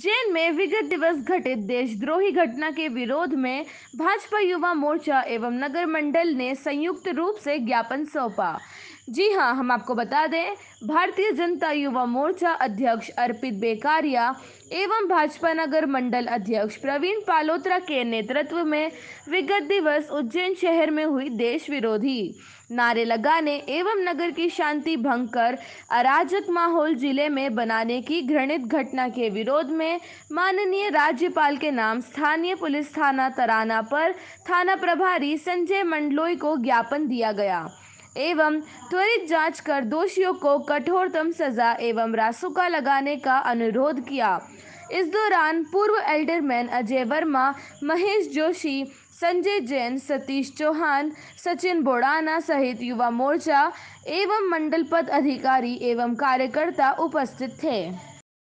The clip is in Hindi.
उज्जैन में विगत दिवस घटित देशद्रोही घटना के विरोध में भाजपा युवा मोर्चा एवं नगर मंडल ने संयुक्त रूप से ज्ञापन सौंपा जी हाँ हम आपको बता दें भारतीय जनता युवा मोर्चा अध्यक्ष अर्पित बेकारिया एवं भाजपा नगर मंडल अध्यक्ष प्रवीण पालोत्रा के नेतृत्व में विगत दिवस उज्जैन शहर में हुई देश विरोधी नारे लगाने एवं नगर की शांति भंग कर अराजक माहौल जिले में बनाने की घृणित घटना के विरोध में में माननीय राज्यपाल के नाम स्थानीय पुलिस थाना तराना पर थाना प्रभारी संजय मंडलोई को ज्ञापन दिया गया एवं त्वरित जांच कर दोषियों को कठोरतम सजा एवं रासुका लगाने का अनुरोध किया इस दौरान पूर्व एल्डरमैन अजय वर्मा महेश जोशी संजय जैन सतीश चौहान सचिन बोड़ाना सहित युवा मोर्चा एवं मंडल पद अधिकारी एवं कार्यकर्ता उपस्थित थे